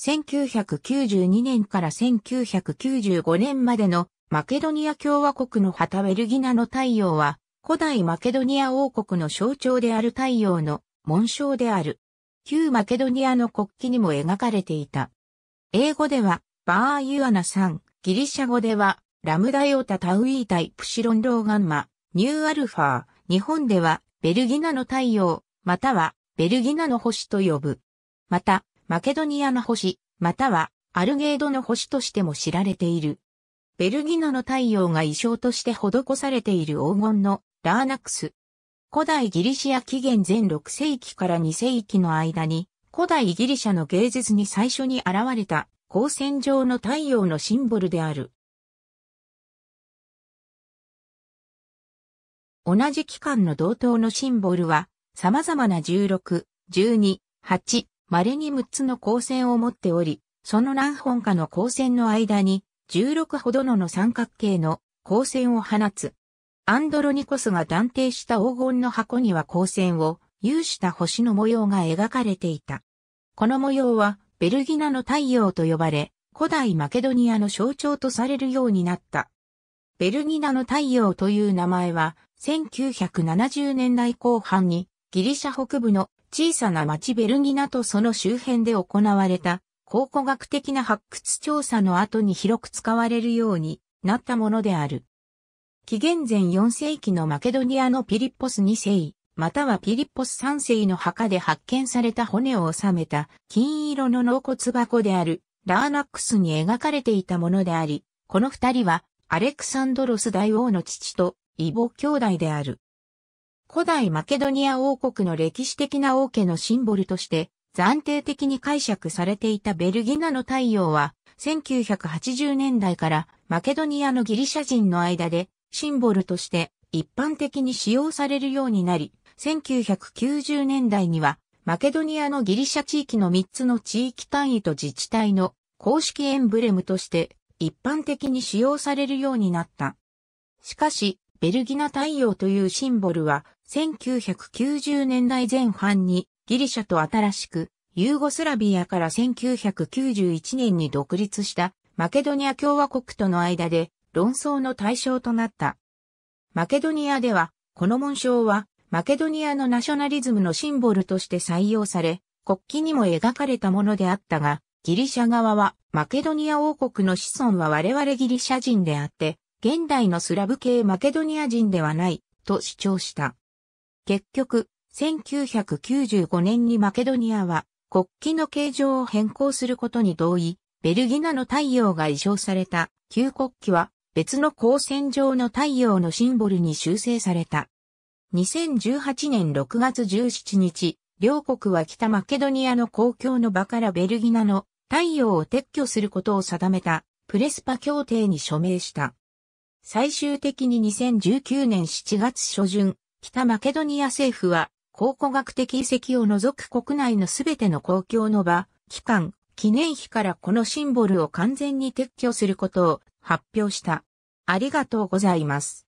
1992年から1995年までのマケドニア共和国の旗ベルギナの太陽は、古代マケドニア王国の象徴である太陽の紋章である。旧マケドニアの国旗にも描かれていた。英語では、バーユアナさん、ギリシャ語では、ラムダヨタタウイータイプシロンローガンマ、ニューアルファー、日本では、ベルギナの太陽、または、ベルギナの星と呼ぶ。また、マケドニアの星、またはアルゲードの星としても知られている。ベルギナの太陽が衣装として施されている黄金のラーナクス。古代ギリシア紀元前6世紀から2世紀の間に、古代ギリシャの芸術に最初に現れた光線状の太陽のシンボルである。同じ期間の同等のシンボルは、様々な16、12、8、稀に6つの光線を持っており、その何本かの光線の間に16ほどのの三角形の光線を放つ。アンドロニコスが断定した黄金の箱には光線を有した星の模様が描かれていた。この模様はベルギナの太陽と呼ばれ、古代マケドニアの象徴とされるようになった。ベルギナの太陽という名前は1970年代後半にギリシャ北部の小さな町ベルギナとその周辺で行われた考古学的な発掘調査の後に広く使われるようになったものである。紀元前4世紀のマケドニアのピリッポス2世、またはピリッポス3世の墓で発見された骨を収めた金色の納骨箱であるラーナックスに描かれていたものであり、この二人はアレクサンドロス大王の父と異母兄弟である。古代マケドニア王国の歴史的な王家のシンボルとして暫定的に解釈されていたベルギナの太陽は1980年代からマケドニアのギリシャ人の間でシンボルとして一般的に使用されるようになり1990年代にはマケドニアのギリシャ地域の3つの地域単位と自治体の公式エンブレムとして一般的に使用されるようになった。しかし、ベルギナ太陽というシンボルは、1990年代前半にギリシャと新しく、ユーゴスラビアから1991年に独立したマケドニア共和国との間で論争の対象となった。マケドニアでは、この紋章はマケドニアのナショナリズムのシンボルとして採用され、国旗にも描かれたものであったが、ギリシャ側はマケドニア王国の子孫は我々ギリシャ人であって、現代のスラブ系マケドニア人ではない、と主張した。結局、1995年にマケドニアは国旗の形状を変更することに同意、ベルギナの太陽が移植された旧国旗は別の光線上の太陽のシンボルに修正された。2018年6月17日、両国は北マケドニアの公共の場からベルギナの太陽を撤去することを定めたプレスパ協定に署名した。最終的に2019年7月初旬、北マケドニア政府は、考古学的遺跡を除く国内のすべての公共の場、機関、記念碑からこのシンボルを完全に撤去することを発表した。ありがとうございます。